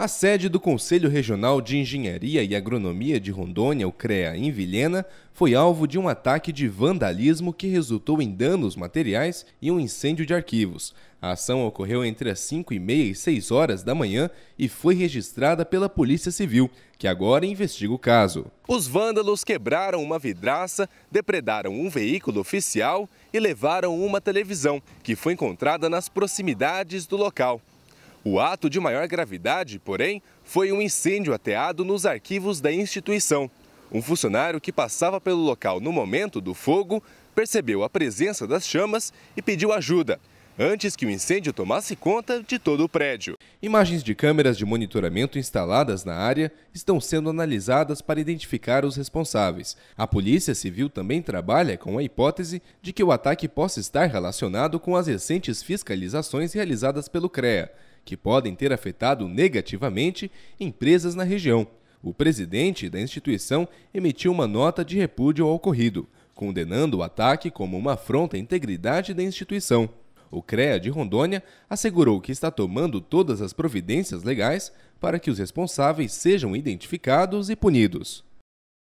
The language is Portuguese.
A sede do Conselho Regional de Engenharia e Agronomia de Rondônia, o CREA, em Vilhena, foi alvo de um ataque de vandalismo que resultou em danos materiais e um incêndio de arquivos. A ação ocorreu entre as 5 e meia e 6 horas da manhã e foi registrada pela Polícia Civil, que agora investiga o caso. Os vândalos quebraram uma vidraça, depredaram um veículo oficial e levaram uma televisão, que foi encontrada nas proximidades do local. O ato de maior gravidade, porém, foi um incêndio ateado nos arquivos da instituição. Um funcionário que passava pelo local no momento do fogo percebeu a presença das chamas e pediu ajuda, antes que o incêndio tomasse conta de todo o prédio. Imagens de câmeras de monitoramento instaladas na área estão sendo analisadas para identificar os responsáveis. A Polícia Civil também trabalha com a hipótese de que o ataque possa estar relacionado com as recentes fiscalizações realizadas pelo CREA que podem ter afetado negativamente empresas na região. O presidente da instituição emitiu uma nota de repúdio ao ocorrido, condenando o ataque como uma afronta à integridade da instituição. O CREA de Rondônia assegurou que está tomando todas as providências legais para que os responsáveis sejam identificados e punidos.